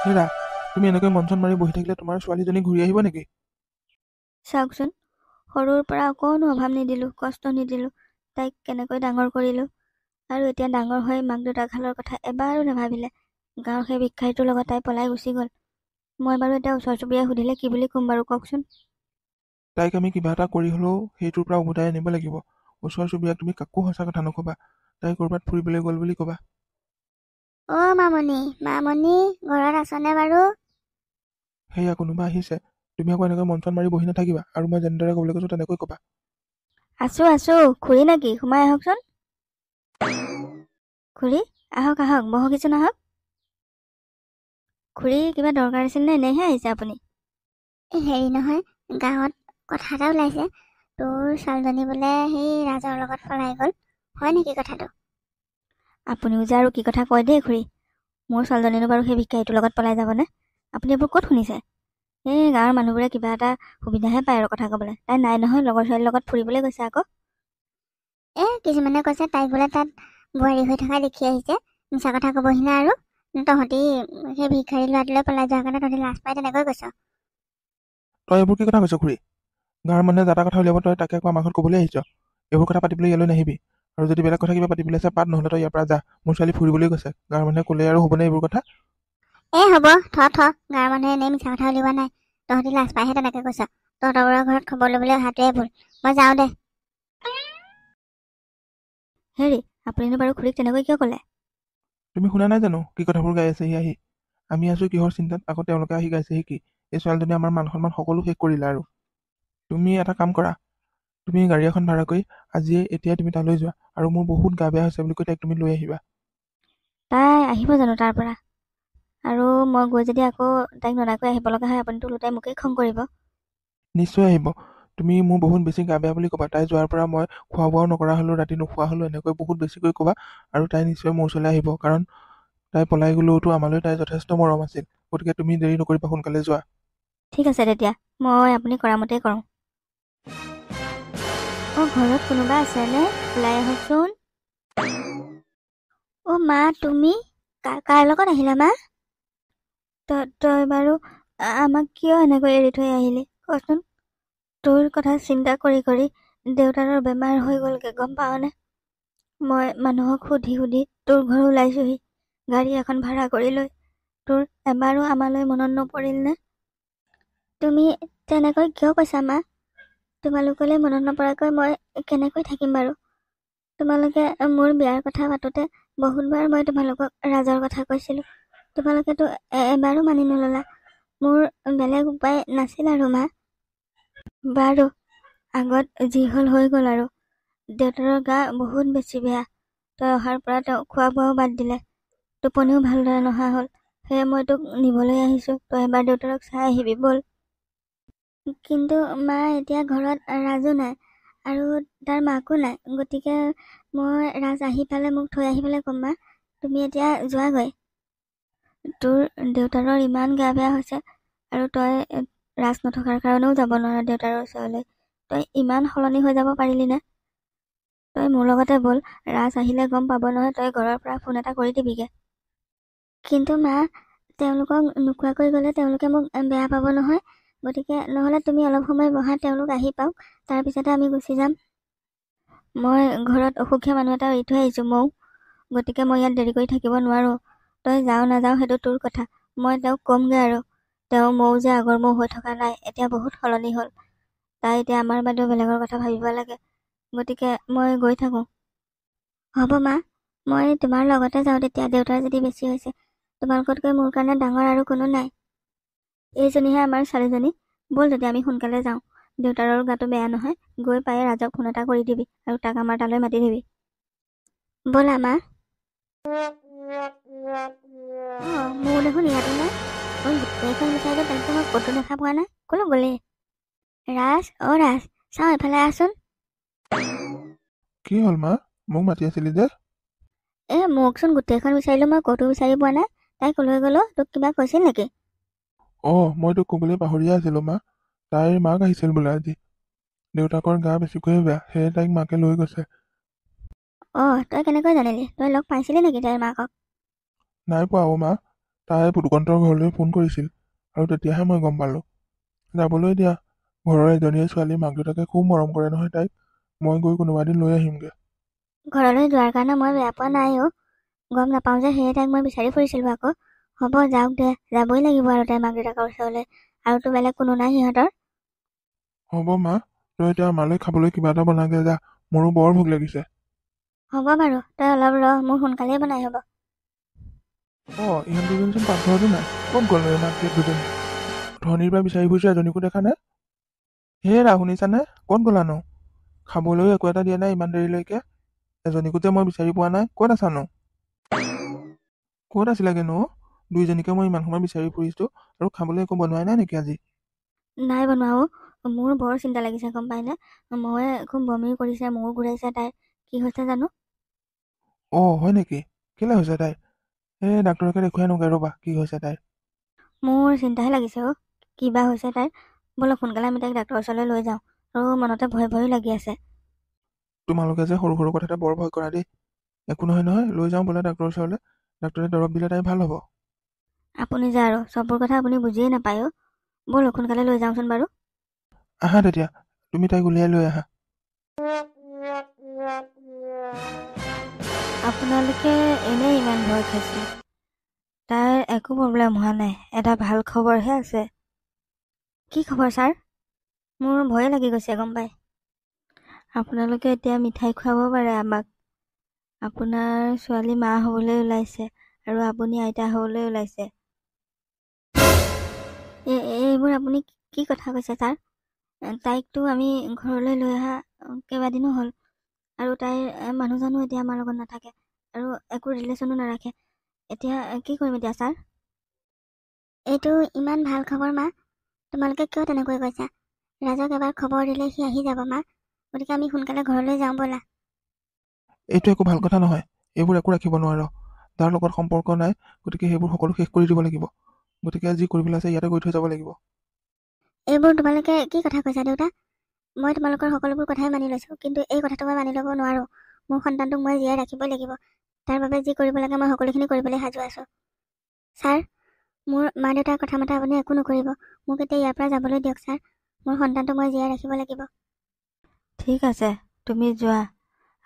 হেৰা তুমি এনেকৈ মঞ্চন মাৰি বহি থাকিলে তোমাৰ ছোৱালীজনী ঘূৰি আহিব নেকি চাওকচোন সৰুৰ পৰা অকণো অভাৱ নিদিলোঁ কষ্ট নিদিলোঁ তাইক কেনেকৈ ডাঙৰ কৰিলোঁ আৰু এতিয়া ডাঙৰ হৈ মাক দেউতাকহালৰ কথা এবাৰো নাভাবিলে গাঁৱৰ সেই ভিক্ষাৰীটোৰ লগত তাই পলাই গুচি গ'ল মই বাৰু এতিয়া ওচৰ চুবুৰীয়া সুধিলে কি বুলি ক'ম বাৰু কওকচোন তাইক আমি কিবা এটা কৰি হ'লেও সেইটোৰ পৰা উভতাই আনিব লাগিব ওচৰ চুবুৰীয়াক তুমি কাকো সঁচা কথা নক'বা তাই ক'ৰবাত ফুৰিবলৈ গ'ল বুলি ক'বা অ মামনি মামনি ঘৰত আছনে বাৰু সেয়া কোনোবা আহিছে তুমি আকৌ এনেকৈ মন চন মাৰি বহি নাথাকিবা আৰু মই যেনেদৰে ক'বলৈ কৈছো তেনেকৈ ক'বা আছো আছো খুৰী নেকি সোমাই আহকচোন খুৰী আহক আহক বহকিচোন আহক খুৰী কিবা দৰকাৰ আছিল নে এনেহে আহিছে আপুনি হেৰি নহয় গাঁৱত কথা এটা ওলাইছে তোৰ ছোৱালীজনী বোলে সেই ৰাজৰ লগত সলাই গ'ল হয় নেকি কথাটো আপুনিও যে আৰু কি কথা কয় দেই খুৰী মোৰ ছোৱালীজনীনো বাৰু সেই ভিক্ষাৰীটোৰ লগত পলাই যাবনে আপুনি এইবোৰ ক'ত শুনিছে এই গাঁৱৰ মানুহবোৰে কিবা এটা সুবিধাহে পায় আৰু কথা ক'বলৈ তাই নাই নহয় লগৰ ছোৱালীৰ লগত ফুৰিবলৈ গৈছে আকৌ এই কিছুমানে কৈছে তাইক বোলে তাত বোৱাৰী হৈ থকা দেখি আহিছে মিছা কথা ক'বহি না আৰু তহঁতি সেই ভিক্ষাৰী ল'ৰাটোলৈ পলাই যোৱাৰ কাৰণে তহঁতি লাজ পাই তেনেকৈ কৈছ তই এইবোৰ কি কথা কৈছ খুৰী গাঁৱৰ মানুহে যাতা কথা উলিয়াব তই তাকে আকৌ আমাৰ ক'বলৈ আহিছ এইবোৰ কথা পাতিবলৈ ইয়ালৈ নাহিবি আৰু যদি বেলেগ কথা কিবা পাতিবলৈ আছে পাত নহলে তই ইয়াৰ পৰা যা মোৰ ছোৱালী ফুৰিবলৈ গৈছে গাঁৱৰ মানুহে কলে আৰু হবনে এইবোৰ কথা এই হব থ গাঁৱৰ মানুহে এনেই মিছা কথা উলিওৱা নাই তহঁতি লাজ পাইহে তেনেকে কৈছ তহঁতৰ ঘৰত খবৰ ল'বলৈ অহাটোৱে ভুল মই যাওঁ দে হেৰি আপুনিনো বাৰু খুৰীক তেনেকৈ কিয় ক'লে তুমি শুনা নাই জানো কি কথাবোৰ গাই আছেহি আহি আমি আছো কিহৰ চিন্তাত আকৌ তেওঁলোকে আহি গাইছেহি কি এই ছোৱালীজনীয়ে আমাৰ মান সন্মান সকলো শেষ কৰিলে আৰু তুমি এটা কাম কৰা তুমি গাড়ী এখন ভাড়া কৰি আজিয়ে এতিয়াই তুমি তালৈ যোৱা আৰু মোৰ বহুত গা বেয়া হৈছে বুলি কৈ তাইক তুমি লৈ আহিবা তাই আহিব জানো তাৰ পৰা আৰু মই গৈ যদি আকৌ তাইক ননাকৈ আহিব লগা হয় আপুনিতো লোটাই মোকেই খং কৰিব নিশ্চয় আহিব তুমি মোৰ বহুত বেছি গা বেয়া বুলি ক'বা তাই যোৱাৰ পৰা মই খোৱা বোৱাও নকৰা হ'লোঁ ৰাতি নোখোৱা হ'লোঁ এনেকৈ বহুত বেছিকৈ ক'বা আৰু তাই নিশ্চয় মোৰ ওচৰলৈ আহিব কাৰণ তাই পলাই গ'লেওতো আমালৈ তাই যথেষ্ট মৰম আছিল গতিকে তুমি দেৰি নকৰিবা সোনকালে যোৱা ঠিক আছে তেতিয়া মই আপুনি কৰামতেই কৰোঁ অ ঘৰত কোনোবা আছেনে ওলাই আহোচোন অ মা তুমি কাৰ লগত আহিলা মা তই বাৰু আমাক কিয় এনেকৈ এৰি থৈ আহিলি কচোন তোৰ কথা চিন্তা কৰি কৰি দেউতাৰ বেমাৰ হৈ গ'লগৈ গম পাৱনে মই মানুহক সুধি সুধি তোৰ ঘৰ ওলাইছোহি গাড়ী এখন ভাড়া কৰি লৈ তোৰ এবাৰো আমালৈ মনত নপৰিল নে তুমি তেনেকৈ কিয় কৈছা মা তোমালোকলৈ মনত নপৰাকৈ মই কেনেকৈ থাকিম বাৰু তোমালোকে মোৰ বিয়াৰ কথা পাতোঁতে বহুতবাৰ মই তোমালোকক ৰাজৰ কথা কৈছিলোঁ তোমালোকেতো এবাৰো মানি নল'লা মোৰ বেলেগ উপায় নাছিল আৰু মা বাৰু আগত যি হ'ল হৈ গ'ল আৰু দেউতাৰৰ গা বহুত বেছি বেয়া তই অহাৰ পৰা তেওঁ খোৱা বোৱাও বাদ দিলে টোপনিও ভালদৰে নহা হ'ল সেয়ে মই তোক নিবলৈ আহিছোঁ তই এবাৰ দেউতাৰক চাই আহিবি ব'ল কিন্তু মা এতিয়া ঘৰত ৰাজো নাই আৰু তাৰ মাকো নাই গতিকে মই ৰাজ আহি পেলাই মোক থৈ আহি পেলাই ক'ম মা তুমি এতিয়া যোৱাগৈ তোৰ দেউতাৰৰ ইমান গা বেয়া হৈছে আৰু তই ৰাজ নথকাৰ কাৰণেও যাব নোৱাৰ দেউতাৰৰ ওচৰলৈ তই ইমান সলনি হৈ যাব পাৰিলি নে তই মোৰ লগতে ব'ল ৰাজ আহিলে গম পাব নহয় তই ঘৰৰ পৰা ফোন এটা কৰি দিবিগৈ কিন্তু মা তেওঁলোকক নোকোৱাকৈ গ'লে তেওঁলোকে মোক বেয়া পাব নহয় গতিকে নহ'লে তুমি অলপ সময় বহা তেওঁলোক আহি পাওক তাৰপিছতে আমি গুচি যাম মই ঘৰত অসুখীয়া মানুহ এটা এৰি থৈ আহিছোঁ মৌ গতিকে মই ইয়াত দেৰি কৰি থাকিব নোৱাৰোঁ তই যাওঁ নাযাওঁ সেইটো তোৰ কথা মই তেওঁক কমগৈ আৰু তেওঁ মৌ যে আগৰ মৌ হৈ থকা নাই এতিয়া বহুত সলনি হ'ল তাই এতিয়া আমাৰ বাইদেউ বেলেগৰ কথা ভাবিব লাগে গতিকে মই গৈ থাকোঁ হ'ব মা মই তোমাৰ লগতে যাওঁ তেতিয়া দেউতাৰ যদি বেছি হৈছে তোমালোকতকৈ মোৰ কাৰণে ডাঙৰ আৰু কোনো নাই এইজনীহে আমাৰ ছোৱালীজনী ব'ল যদি আমি সোনকালে যাওঁ দেউতাৰৰ গাটো বেয়া নহয় গৈ পায়ে ৰাজক ফোন এটা কৰি দিবি আৰু তাক আমাৰ তালৈ মাতি দিবি ব'লা মা মোৰ দেখোন ইয়াতে নাই অঁ গোটেইখন বিচাৰি যে তাইক ক'তো দেখা পোৱা নাই ক'লো গ'লেই ৰাজ অ' ৰাজ চাওঁ এফালে আহচোন কি হ'ল মা মোক মাতি আছিলি যে এই মোকচোন গোটেইখন বিচাৰিলোঁ মই ক'তো বিচাৰি পোৱা নাই তাই ক'লৈ গ'লো তোক কিবা কৈছিল নেকি অঁ মইতো ক'বলৈ পাহৰিয়ে আছিলোঁ মা তাইৰ মাক আহিছিল বোলে আজি দেউতাকৰ গা বেছিকৈয়ে বেয়া সেয়ে তাইক মাকে লৈ গৈছে অঁ তই কেনেকৈ জানিলি তই লগ পাইছিলি নেকি তাইৰ মাকক নাই পোৱা অ মা তাই পুতুকন্তৰ ঘৰলৈ ফোন কৰিছিল আৰু তেতিয়াহে মই গম পালো যাবলৈ দিয়া ঘৰৰ এজনীয়ে ছোৱালী মাক দেউতাকে খুব মৰম কৰে নহয় তাইক মই গৈ কোনোবা দিন লৈ আহিমগৈ ঘৰলৈ যোৱাৰ কাৰণে মই বেয়া পোৱা নাই অ' গম নাপাওঁ যে সেয়ে তাইক মই বিচাৰি ফুৰিছিলোঁ আকৌ হ'ব যাওক দে যাবই লাগিব আৰু তাইৰ মাক দেউতাকৰ ওচৰলৈ আৰুতো বেলেগ কোনো নাই সিহঁতৰ হ'ব মা তই এতিয়া আমালৈ খাবলৈ কিবা এটা বনাগৈ যা মোৰো বৰ ভোক লাগিছে হ'ব বাৰু তই অলপ ৰহ মোৰ সোনকালেই বনাই হ'ব অঁ ইহঁত দুজনচোন পাকঘৰতো নাই ক'ত গ'ল দুজন ধনীৰ পৰা বিচাৰি ফুৰিছে এজনীকো দেখা নাই হেৰা শুনিছানে ক'ত গ'লানো খাবলৈও একো এটা দিয়া নাই ইমান দেৰিলৈকে এজনীকো যে মই বিচাৰি পোৱা নাই ক'ত আছানো ক'ত আছিলাগেনো ন দুইজনীকে মই ইমান সময় বিচাৰি ফুৰিছোঁ আৰু খাবলৈ একো বনোৱাই নাই নেকি আজি নাই বনোৱাও মোৰ বৰ চিন্তা লাগিছে গম পাইনে মই খুব বমি কৰিছে মোৰ ঘূৰাইছে তাই কি হৈছে জানো অ হয় নেকি কেলৈ হৈছে তাই এই ডাক্তৰকে দেখুৱাই নগৈ ৰ'বা কি হৈছে তাইৰ মোৰ চিন্তাহে লাগিছে অ' কিবা হৈছে তাইৰ বোলক সোনকালে আমি তাইক ডাক্তৰৰ ওচৰলৈ লৈ যাওঁ আৰু মনতে ভয় ভয়ো লাগি আছে তোমালোকে যে সৰু সৰু কথাতে বৰ ভয় কৰা দেই একো নহয় নহয় লৈ যাওঁ বোলে ডাক্তৰৰ ওচৰলৈ ডাক্তৰে দৰৱ দিলে তাই ভাল হ'ব আপুনি যা আৰু চবৰ কথা আপুনি বুজিয়ে নাপায় ব'লক সোনকালে লৈ যাওঁচোন বাৰু আহা তেতিয়া তুমি তাইক উলিয়াই লৈ আহা আপোনালোকে এনেই ইমান ভয় খাইছে তাইৰ একো প্ৰব্লেম হোৱা নাই এটা ভাল খবৰহে আছে কি খবৰ ছাৰ মোৰ ভয়ে লাগি গৈছে গম পাই আপোনালোকে এতিয়া মিঠাই খুৱাব পাৰে আমাক আপোনাৰ ছোৱালী মা হ'বলৈ ওলাইছে আৰু আপুনি আইতা হ'বলৈ ওলাইছে এইবোৰ আপুনি কি কথা কৈছে ছাৰ তাইকতো আমি ঘৰলৈ লৈ অহা কেইবাদিনো হ'ল আৰু তাইৰ মানুহজনো এতিয়া আমাৰ লগত নাথাকে আৰু একো ৰিলেশ্যনো নাৰাখে এতিয়া কি কৰিম এতিয়া ছাৰ এইটো ইমান ভাল খবৰ মা তোমালোকে কিয় তেনেকৈ কৈছা ৰাজক এবাৰ খবৰ দিলে সি আহি যাব মা গতিকে আমি সোনকালে ঘৰলৈ যাওঁ ব'লা এইটো একো ভাল কথা নহয় এইবোৰ একো ৰাখিব নোৱাৰ তাৰ লগত সম্পৰ্ক নাই গতিকে সেইবোৰ সকলো শেষ কৰি দিব লাগিব গতিকে যি কৰিবলৈ আছে ইয়াতে কৰি থৈ যাব লাগিব এইবোৰ তোমালোকে কি কথা কৈছা দেউতা মই তোমালোকৰ সকলোবোৰ কথাই মানি লৈছোঁ কিন্তু এই কথাটো মই মানি ল'ব নোৱাৰোঁ মোৰ সন্তানটোক মই জীয়াই ৰাখিবই লাগিব তাৰ বাবে যি কৰিব লাগে মই সকলোখিনি কৰিবলৈ সাজু আছোঁ ছাৰ মোৰ মা দেউতাৰ কথা মতে আপুনি একো নকৰিব মোক এতিয়া ইয়াৰ পৰা যাবলৈ দিয়ক ছাৰ মোৰ সন্তানটো মই জীয়াই ৰাখিব লাগিব ঠিক আছে তুমি যোৱা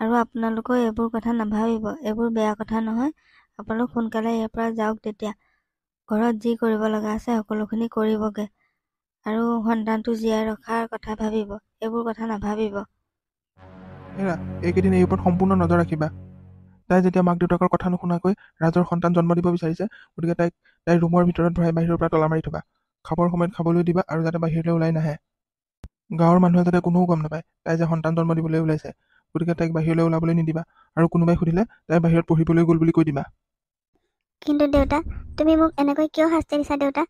আৰু আপোনালোকেও এইবোৰ কথা নাভাবিব এইবোৰ বেয়া কথা নহয় আপোনালোক সোনকালে ইয়াৰ পৰা যাওক তেতিয়া ঘৰত যি কৰিব লগা আছে সকলোখিনি কৰিবগৈ আৰু সন্তানটো জীয়াই ৰখাৰ কথা ভাবিব এইবোৰ কথা নাভাবিব হেৰা এইকেইদিন এই ওপৰত সম্পূৰ্ণ নজৰ ৰাখিবা তাই যেতিয়া মাক দেউতাকৰ কথা নুশুনাকৈ ৰাজৰ সন্তান জন্ম দিব বিচাৰিছে গতিকে তাইক তাইৰ ৰুমৰ ভিতৰত ভৰাই বাহিৰৰ পৰা তলা মাৰি থবা খাবৰ সময়ত খাবলৈ দিবা আৰু যাতে বাহিৰলৈ ওলাই নাহে গাঁৱৰ মানুহে যাতে কোনো গম নাপায় তাই যে সন্তান জন্ম দিবলৈ ওলাইছে গতিকে তাইক বাহিৰলৈ ওলাবলৈ নিদিবা আৰু কোনোবাই সুধিলে তাই বাহিৰত পঢ়িবলৈ গ'ল বুলি কৈ দিবা কিন্তু দেউতা তুমি মোক এনেকৈ কিয় শাস্তি দিছা দেউতা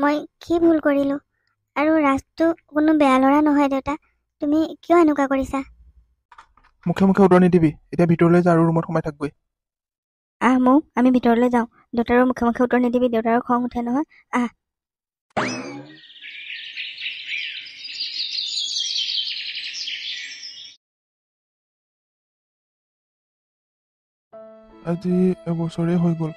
মই কি ভুল কৰিলোঁ আৰু ৰাজটো কোনো বেয়া ল'ৰা নহয় দেউতা তুমি কিয় এনেকুৱা কৰিছা মুখে মুখে উদৰণি দিবি এতিয়া ভিতৰলৈ যা আৰু ৰুমত সোমাই থাকগৈ আহ মৌ আমি ভিতৰলৈ যাওঁ দেউতাৰো মুখে মুখে উত্তৰ নিদিবি দেউতাৰো খং উঠে নহয় আহ আজি এবছৰেই হৈ গ'ল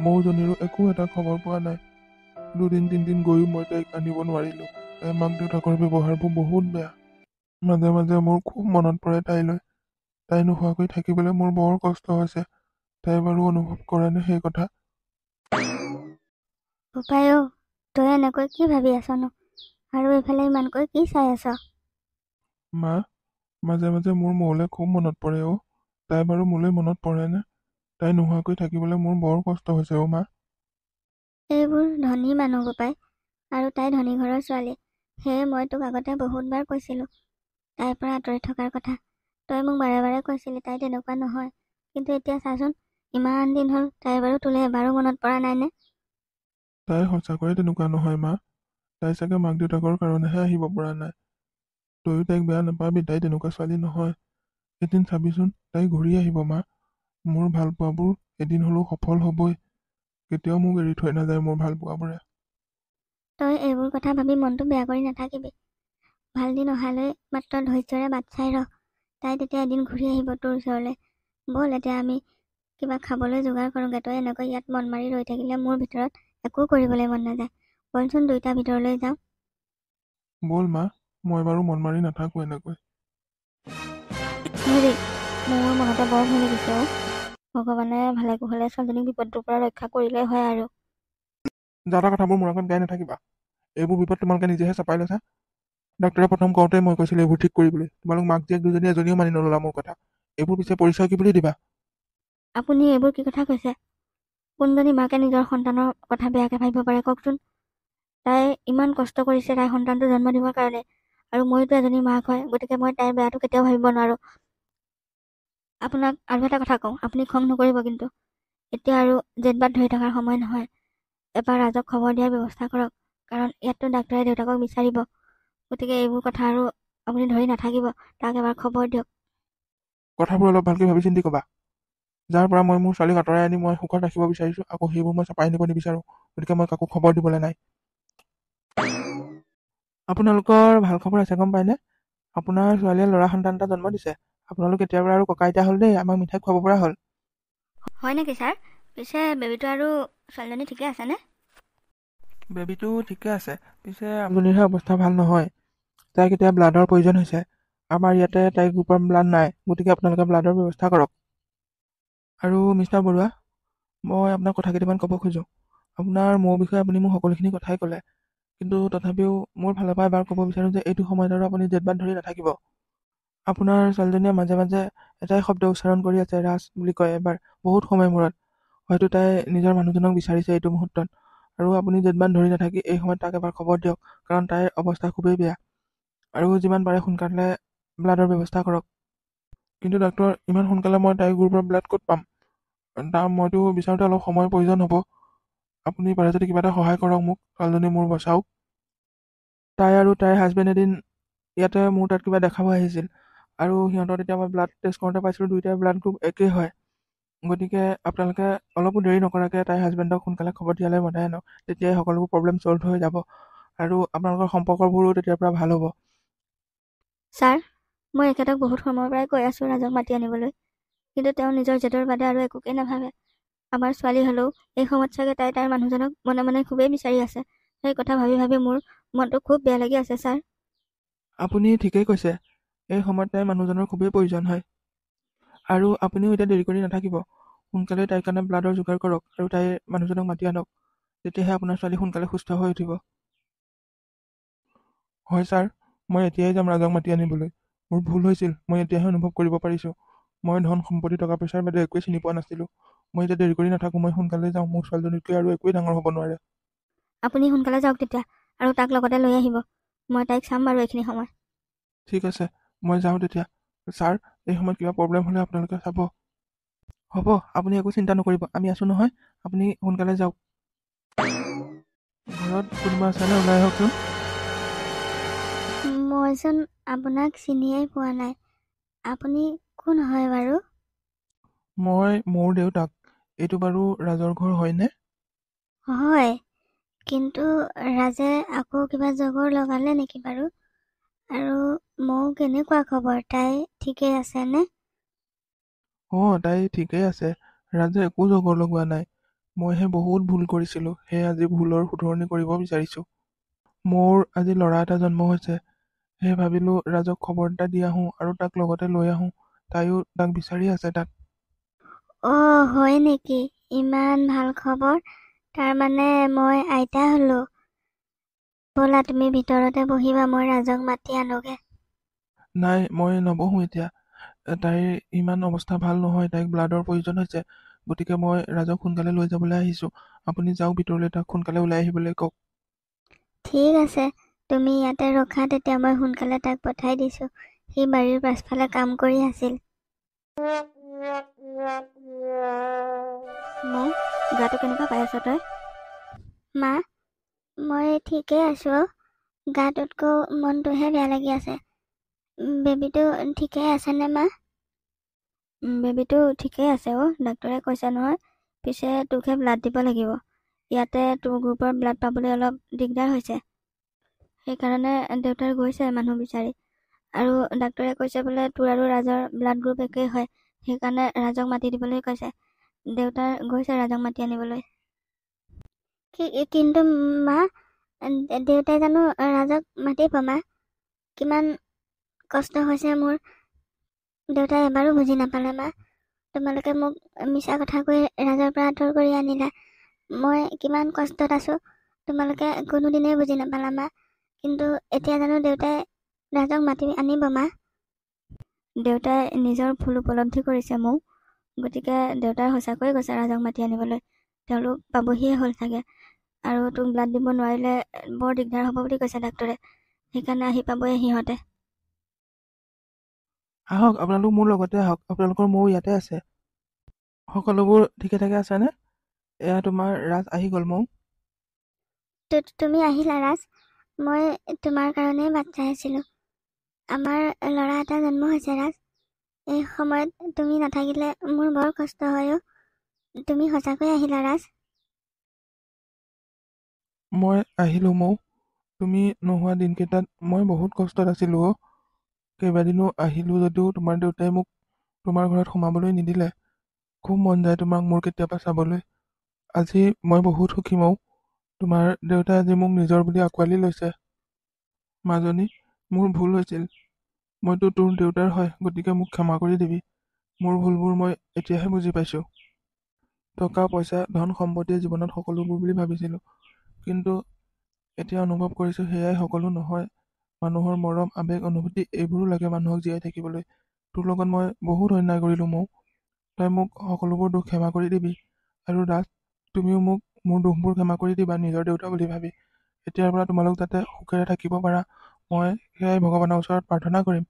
মৌজনীৰো একো এটা খবৰ পোৱা নাই দুদিন তিনিদিন গৈও মই তাইক আনিব নোৱাৰিলো তাইৰ মাক দেউতাকৰ ব্যৱহাৰবোৰ বহুত বেয়া মাজে মাজে মোৰ খুব মনত পৰে তাইলৈ তাই নোহোৱাকৈ থাকিবলৈ মোৰ বৰ কষ্ট হৈছে তাই বাৰু অনুভৱ কৰেনে সেই কথা তই এনেকৈ কি ভাবি আছ ন আৰু এইফালে ইমানকৈ কি চাই আছ মা মাজে মাজে মোৰ মৌলৈ খুব মনত পৰে অ' তাই বাৰু মোলৈ মনত পৰেনে তাই নোহোৱাকৈ থাকিবলৈ মোৰ বৰ কষ্ট হৈছে অ' মা এইবোৰ ধনী মানুহ গোপাই আৰু তাই ধনী ঘৰৰ ছোৱালী সেয়ে মই তোক আগতে বহুতবাৰ কৈছিলোঁ তাইৰ পৰা আঁতৰি থকাৰ কথা তই মোক বাৰে বাৰে কৈছিলি তাই তেনেকুৱা নহয় কিন্তু এতিয়া চাচোন ইমান দিন হ'ল তাই বাৰু তোলে এবাৰো মনত পৰা নাইনে তাই সঁচাকৈয়ে তেনেকুৱা নহয় মা তাই চাগে মাক দেউতাকৰ কাৰণেহে আহিব পৰা নাই তয়ো তাইক বেয়া নাপাবি তাই তেনেকুৱা ছোৱালী নহয় এদিন চাবিচোন তাই ঘূৰি আহিব মা মোৰ ভালপোৱাবোৰ এদিন হ'লেও সফল হ'বই কেতিয়াও মোক এৰি থৈ নাযায় মোৰ ভালপোৱাবোৰে তই এইবোৰ কথা ভাবি মনটো বেয়া কৰি নাথাকিবি ভাল দিন অহালৈ মাত্ৰ ধৈৰ্যৰে বাট চাই ৰহ তাই তেতিয়া এদিন ঘূৰি আহিব তোৰ ওচৰলৈ ব'ল এতিয়া আমি কিবা খাবলৈ যোগাৰ কৰোঁগে তই এনেকৈ ইয়াত মন মাৰি ৰৈ থাকিলে মোৰ ভিতৰত একো কৰিবলৈ মন নাযায় ব'লচোন দুয়োটা ভিতৰলৈ যাওঁ ব'ল মা মই বাৰু মন মাৰি নাথাকোঁ এনেকৈ মোৰ মনতে বৰ ভাল লাগিছে অ' ভগৱানে ভালে কুশলে ছোৱালীজনীক বিপদটোৰ পৰা ৰক্ষা কৰিলে হয় আৰু যাতা কথাবোৰ মোৰ আগত গাই নাথাকিবা এইবোৰ বিপদ তোমালোকে নিজেহে চাপাই লৈছা ডাক্তৰে প্ৰথম কওঁতে মই কৈছিলোঁ এইবোৰ ঠিক কৰিবলৈ তোমালোক মাক জীয়েক দুজনী এজনীও মানি নল'লা মোৰ কথা এইবোৰ পিছে পৰিচয় কি বুলি দিবা আপুনি এইবোৰ কি কথা কৈছে কোনজনী মাকে নিজৰ সন্তানৰ কথা বেয়াকে ভাবিব পাৰে কওকচোন তাই ইমান কষ্ট কৰিছে তাইৰ সন্তানটো জন্ম দিবৰ কাৰণে আৰু মইতো এজনী মাক হয় গতিকে মই তাইৰ বেয়াটো কেতিয়াও ভাবিব নোৱাৰো আপোনাক আৰু এটা কথা কওঁ আপুনি খং নকৰিব কিন্তু এতিয়া আৰু জেদ বাট ধৰি থকাৰ সময় নহয় এবাৰ ৰাজক খবৰ দিয়াৰ ব্যৱস্থা কৰক কাৰণ ইয়াততো ডাক্তৰে দেউতাকক বিচাৰিব গতিকে এইবোৰ কথা আৰু আপুনি ধৰি নাথাকিব তাক এবাৰ খবৰ দিয়ক কথাবোৰ অলপ ভালকৈ ভাবি চিন্তি ক'বা যাৰ পৰা মই মোৰ ছোৱালীক আঁতৰাই আনি মই সুখত ৰাখিব বিচাৰিছোঁ আকৌ সেইবোৰ মই চাপাই নিব নিবিচাৰোঁ গতিকে মই কাকো খবৰ দিবলৈ নাই আপোনালোকৰ ভাল খবৰ আছে গম পাইনে আপোনাৰ ছোৱালীয়ে ল'ৰা সন্তান এটা জন্ম দিছে আপোনালোক এতিয়া আৰু ককা হ'ল দেই আমাক মিঠাই খুৱাব পৰা হ'ল হয় নেকি ছাৰ পিছে বেবীটো আৰু ছোৱালীজনী ঠিকে আছেনে বেবীটো ঠিকে আছে পিছে আমজনীৰহে অৱস্থা ভাল নহয় তাইক এতিয়া ব্লাডৰ প্ৰয়োজন হৈছে আমাৰ ইয়াতে তাইৰ গ্ৰুপৰ ব্লাড নাই গতিকে আপোনালোকে ব্লাডৰ ব্যৱস্থা কৰক আৰু মিষ্টাৰ বৰুৱা মই আপোনাক কথা কেইটামান ক'ব খোজোঁ আপোনাৰ মোৰ বিষয়ে আপুনি মোক সকলোখিনি কথাই ক'লে কিন্তু তথাপিও মোৰ ফালৰ পৰা এবাৰ ক'ব বিচাৰোঁ যে এইটো সময়ত আৰু আপুনি জেদবাদ ধৰি নাথাকিব আপোনাৰ ছোৱালীজনীয়ে মাজে মাজে এটাই শব্দ উচ্চাৰণ কৰি আছে ৰাজ বুলি কয় এবাৰ বহুত সময় মূৰত হয়তো তাই নিজৰ মানুহজনক বিচাৰিছে এইটো মুহূৰ্তত আৰু আপুনি যিমান ধৰি নাথাকি এই সময়ত তাক এবাৰ খবৰ দিয়ক কাৰণ তাইৰ অৱস্থা খুবেই বেয়া আৰু যিমান পাৰে সোনকালে ব্লাডৰ ব্যৱস্থা কৰক কিন্তু ডাক্তৰ ইমান সোনকালে মই তাইৰ গুৰ পৰা ব্লাড ক'ত পাম তাৰ মইতো বিচাৰোঁতে অলপ সময়ৰ প্ৰয়োজন হ'ব আপুনি পাৰে যদি কিবা এটা সহায় কৰক মোক ছোৱালীজনী মোৰ বচাওক তাই আৰু তাইৰ হাজবেণ্ড এদিন ইয়াতে মোৰ তাত কিবা দেখাব আহিছিল আৰু সিহঁতৰ তেতিয়া মই ব্লাড টেষ্ট কৰোঁতে পাইছিলোঁ দুয়োটাই ব্লাড গ্ৰুপ একেই হয় গতিকে আপোনালোকে অলপো দেৰি নকৰাকৈ তাইৰ হাজবেণ্ডক সোনকালে খবৰ দিয়ালে মতাই আনক তেতিয়াই সকলোবোৰ প্ৰব্লেম চল্ভ হৈ যাব আৰু আপোনালোকৰ সম্পৰ্কবোৰো তেতিয়াৰ পৰা ভাল হ'ব ছাৰ মই এখেতক বহুত সময়ৰ পৰাই কৈ আছোঁ ৰাজক মাতি আনিবলৈ কিন্তু তেওঁ নিজৰ জেদৰ বাদে আৰু একোকে নাভাবে আমাৰ ছোৱালী হ'লেও এই সময়ত চাগে তাই তাইৰ মানুহজনক মনে মনে খুবেই বিচাৰি আছে সেই কথা ভাবি ভাবি মোৰ মনটো খুব বেয়া লাগি আছে ছাৰ আপুনি ঠিকেই কৈছে এই সময়ত তাইৰ মানুহজনৰ খুবেই প্ৰয়োজন হয় আৰু আপুনিও এতিয়া দেৰি কৰি নাথাকিব সোনকালে তাইৰ কাৰণে ব্লাডৰ যোগাৰ কৰক আৰু তাইৰ মানুহজনক মাতি আনক তেতিয়াহে আপোনাৰ ছোৱালী সোনকালে সুস্থ হৈ উঠিব হয় ছাৰ মই এতিয়াই যাম ৰাজক মাতি আনিবলৈ মোৰ ভুল হৈছিল মই এতিয়াহে অনুভৱ কৰিব পাৰিছোঁ মই ধন সম্পত্তি টকা পইচাৰ বাদে একোৱেই চিনি পোৱা নাছিলোঁ মই এতিয়া দেৰি কৰি নাথাকোঁ মই সোনকালে যাওঁ মোৰ ছোৱালীজনীতকৈ আৰু একোৱেই ডাঙৰ হ'ব নোৱাৰে আপুনি সোনকালে যাওক তেতিয়া আৰু তাক লগতে লৈ আহিব মই তাইক চাম বাৰু এইখিনি সময় ঠিক আছে মই যাওঁ তেতিয়া ছাৰ এই সময়ত কিবা প্ৰব্লেম হ'লে আপোনালোকে চাব হ'ব আপুনি একো চিন্তা নকৰিব আমি আছোঁ নহয় আপুনি সোনকালে যাওক ঘৰত কোনোবা আছেনে ওলাই আহকচোন মইচোন আপোনাক চিনিয়েই পোৱা নাই আপুনি কোন হয় বাৰু মই মোৰ দেউতাক এইটো বাৰু ৰাজৰ ঘৰ হয়নে হয় কিন্তু ৰাজে আকৌ কিবা জগৰ লগালে নেকি বাৰু আৰু মৌ কেনেকুৱা খবৰ তাই ঠিকে আছেনে অঁ তাই ঠিকে আছে ৰাজে একো জগৰ লগোৱা নাই মইহে বহুত ভুল কৰিছিলো সেয়ে আজি ভুলৰ শুধৰণি কৰিব বিচাৰিছো মোৰ আজি ল'ৰা এটা জন্ম হৈছে সেয়ে ভাবিলো ৰাজক খবৰ এটা দি আহোঁ আৰু তাক লগতে লৈ আহোঁ তাইও তাক বিচাৰি আছে তাত অ হয় নেকি ইমান ভাল খবৰ তাৰমানে মই আইতা হ'লোঁ বোলা তুমি ভিতৰতে বহিবা মই ৰাজক মাতি আনোগে নাই মই নবহো এতিয়া তাইৰ ইমান অৱস্থা ভাল নহয় তাইক ব্লাডৰ প্ৰয়োজন হৈছে গতিকে মই ৰাজক সোনকালে লৈ যাবলৈ আহিছো আপুনি যাওক ভিতৰলৈ তাক সোনকালে ওলাই আহিবলৈ কওক ঠিক আছে তুমি ইয়াতে ৰখা তেতিয়া মই সোনকালে তাক পঠাই দিছো সি বাৰীৰ পাছফালে কাম কৰি আছিল মৌ গাটো কেনেকুৱা পাই আছ তই মা মই ঠিকে আছোঁ গাটোতকৈ মনটোহে বেয়া লাগি আছে বেবীটো ঠিকে আছেনে মা বেবীটো ঠিকেই আছে অ' ডাক্তৰে কৈছে নহয় পিছে তোকহে ব্লাড দিব লাগিব ইয়াতে তোৰ গ্ৰুপৰ ব্লাড পাবলৈ অলপ দিগদাৰ হৈছে সেইকাৰণে দেউতাৰ গৈছে মানুহ বিচাৰি আৰু ডাক্তৰে কৈছে বোলে তোৰ আৰু ৰাজৰ ব্লাড গ্ৰুপ একেই হয় সেইকাৰণে ৰাজক মাতি দিবলৈ কৈছে দেউতাৰ গৈছে ৰাজক মাতি আনিবলৈ কি কিন্তু মা দেউতাই জানো ৰাজক মাতিব মা কিমান কষ্ট হৈছে মোৰ দেউতাই এবাৰো বুজি নাপালে মা তোমালোকে মোক মিছা কথা কৈ ৰাজৰ পৰা আঁতৰ কৰি আনিলা মই কিমান কষ্টত আছোঁ তোমালোকে কোনোদিনেই বুজি নাপালা মা কিন্তু এতিয়া জানো দেউতাই ৰাজক মাতি আনিব মা দেউতাই নিজৰ ভুল উপলব্ধি কৰিছে মোক গতিকে দেউতাই সঁচাকৈয়ে গৈছে ৰাজক মাতি আনিবলৈ তেওঁলোক পাবহিয়ে হ'ল চাগে আৰু তোক ব্লাড দিব নোৱাৰিলে বৰ দিগদাৰ হ'ব বুলি কৈছে ডাক্তৰে সেইকাৰণে আহি পাবয়ে সিহঁতে আহক আপোনালোক মোৰ লগতে আহক আপোনালোকৰ মৌ ইয়াতে আছে সকলোবোৰ ঠিকে থাকে আছেনে এয়া তোমাৰ ৰাজ আহি গ'ল মৌ তুমি আহিলা ৰাজ মই তোমাৰ কাৰণেই বাট চাই আছিলোঁ আমাৰ ল'ৰা এটা জন্ম হৈছে ৰাজ এই সময়ত তুমি নাথাকিলে মোৰ বৰ কষ্ট হয় অ' তুমি সঁচাকৈ আহিলা ৰাজ মই আহিলো মৌ তুমি নোহোৱা দিনকেইটাত মই বহুত কষ্টত আছিলো অ কেইবাদিনো আহিলো যদিও তোমাৰ দেউতাই মোক তোমাৰ ঘৰত সোমাবলৈ নিদিলে খুব মন যায় তোমাক মোৰ কেতিয়াবা চাবলৈ আজি মই বহুত সুখী মৌ তোমাৰ দেউতাই আজি মোক নিজৰ বুলি আঁকোৱালি লৈছে মাজনী মোৰ ভুল হৈছিল মইতো তোৰ দেউতাৰ হয় গতিকে মোক ক্ষমা কৰি দিবি মোৰ ভুলবোৰ মই এতিয়াহে বুজি পাইছোঁ টকা পইচা ধন সম্পত্তিয়ে জীৱনত সকলোবোৰ বুলি ভাবিছিলোঁ কিন্তু এতিয়া অনুভৱ কৰিছোঁ সেয়াই সকলো নহয় মানুহৰ মৰম আৱেগ অনুভূতি এইবোৰো লাগে মানুহক জীয়াই থাকিবলৈ তোৰ লগত মই বহুত অন্যায় কৰিলোঁ মোক তই মোক সকলোবোৰ দুখ ক্ষমা কৰি দিবি আৰু দাস তুমিও মোক মোৰ দুখবোৰ ক্ষমা কৰি দিবা নিজৰ দেউতা বুলি ভাবি এতিয়াৰ পৰা তোমালোক যাতে সুখেৰে থাকিব পাৰা মই সেয়াই ভগৱানৰ ওচৰত প্ৰাৰ্থনা কৰিম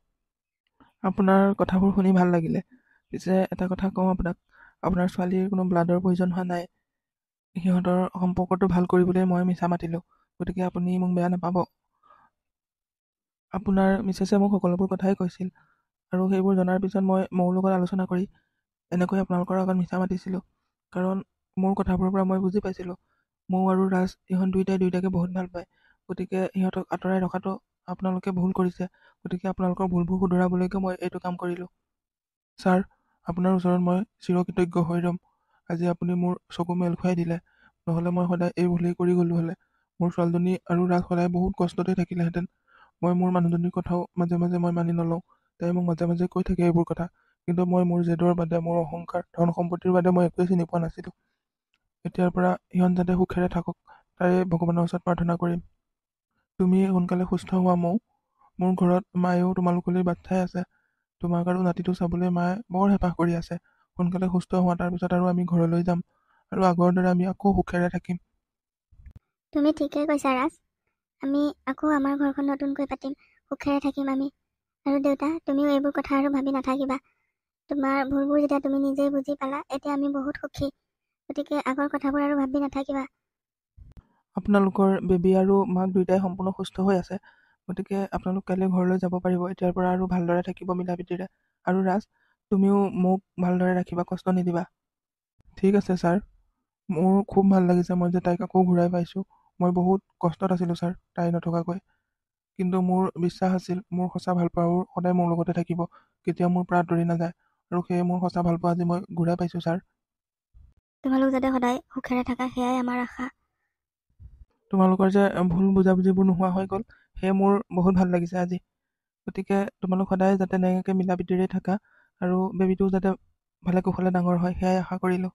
আপোনাৰ কথাবোৰ শুনি ভাল লাগিলে পিছে এটা কথা কওঁ আপোনাক আপোনাৰ ছোৱালীৰ কোনো ব্লাডৰ প্ৰয়োজন হোৱা নাই সিহঁতৰ সম্পৰ্কটো ভাল কৰিবলৈ মই মিছা মাতিলোঁ গতিকে আপুনি মোক বেয়া নাপাব আপোনাৰ মিছেছে মোক সকলোবোৰ কথাই কৈছিল আৰু সেইবোৰ জনাৰ পিছত মই মোৰ লগত আলোচনা কৰি এনেকৈ আপোনালোকৰ আগত মিছা মাতিছিলোঁ কাৰণ মোৰ কথাবোৰৰ পৰা মই বুজি পাইছিলোঁ মৌ আৰু ৰাজ ইহঁত দুয়োটাই দুয়োটাকে বহুত ভাল পায় গতিকে সিহঁতক আঁতৰাই ৰখাটো আপোনালোকে ভুল কৰিছে গতিকে আপোনালোকৰ ভুলবোৰ শুধৰাবলৈকে মই এইটো কাম কৰিলোঁ ছাৰ আপোনাৰ ওচৰত মই চিৰকৃতজ্ঞ হৈ ৰ'ম আজি আপুনি মোৰ চকু মেল খুৱাই দিলে নহ'লে মই সদায় এই ভুলেই কৰি গ'লোঁ হ'লে মোৰ ছোৱালীজনী আৰু ৰাগ সদায় বহুত কষ্টতে থাকিলেহেঁতেন মই মোৰ মানুহজনীৰ কথাও মাজে মাজে মই মানি নলওঁ তাই মোক মাজে মাজে কৈ থাকে এইবোৰ কথা কিন্তু মই মোৰ জেদৰ বাদে মোৰ অহংকাৰ ধন সম্পত্তিৰ বাদে মই একোৱেই চিনি পোৱা নাছিলোঁ এতিয়াৰ পৰা সিহঁত যাতে সুখেৰে থাকক তাৰে ভগৱানৰ ওচৰত প্ৰাৰ্থনা কৰিম তুমি সোনকালে সুস্থ হোৱা মৌ মোৰ ঘৰত মায়েও তোমালোকলৈ বাট চাই আছে তোমাক আৰু নাতিটো চাবলৈ মায়ে বৰ হেঁপাহ কৰি আছে সোনকালে সুস্থ হোৱা তাৰপিছত আৰু আমি ঘৰলৈ যাম আৰু আগৰ দৰে আমি আকৌ সুখেৰে থাকিম তুমি ঠিকে কৈছা ৰাজ আমি আকৌ আমাৰ ঘৰখন নতুনকৈ পাতিম সুখেৰে থাকিম আমি আৰু দেউতা তুমিও এইবোৰ কথা আৰু ভাবি নাথাকিবা তোমাৰ ভুলবোৰ যেতিয়া তুমি নিজেই বুজি পালা এতিয়া আমি বহুত সুখী গতিকে আগৰ কথাবোৰ আৰু ভাবি নাথাকিবা আপোনালোকৰ বেবী আৰু মাক দুয়োটাই সম্পূৰ্ণ সুস্থ হৈ আছে গতিকে আপোনালোক কাইলৈ ঘৰলৈ যাব পাৰিব এতিয়াৰ পৰা আৰু ভালদৰে থাকিব মিলা প্ৰীতিৰে আৰু ৰাজ তুমিও মোক ভালদৰে ৰাখিবা কষ্ট নিদিবা ঠিক আছে ছাৰ মোৰ খুব ভাল লাগিছে মই যে তাইক আকৌ ঘূৰাই পাইছোঁ মই বহুত কষ্টত আছিলোঁ ছাৰ তাই নথকাকৈ কিন্তু মোৰ বিশ্বাস আছিল মোৰ সঁচা ভাল ভালপোৱাবোৰ সদায় মোৰ লগতে থাকিব কেতিয়াও মোৰ পৰা আঁতৰি নাযায় আৰু সেয়ে মোৰ সঁচা ভালপোৱা আজি মই ঘূৰাই পাইছোঁ ছাৰ তোমালোক যাতে সদায় সুখেৰে থাকা সেয়াই আমাৰ আশা তোমালোকৰ যে ভুল বুজাবুজিবোৰ নোহোৱা হৈ গ'ল সেয়ে মোৰ বহুত ভাল লাগিছে আজি গতিকে তোমালোক সদায় যাতে এনেকৈ মিলা প্ৰীতিৰে থাকা আৰু বেবীটোও যাতে ভালে কুশলে ডাঙৰ হয় সেয়াই আশা কৰিলোঁ